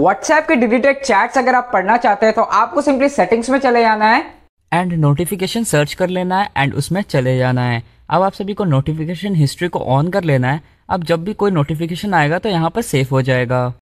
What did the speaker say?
WhatsApp के deleted chats अगर आप पढ़ना चाहते हैं तो आपको सिंपली सेटिंग्स में चले जाना है एंड नोटिफिकेशन सर्च कर लेना है एंड उसमें चले जाना है अब आप सभी को नोटिफिकेशन हिस्ट्री को ऑन कर लेना है अब जब भी कोई नोटिफिकेशन आएगा तो यहाँ पर सेफ हो जाएगा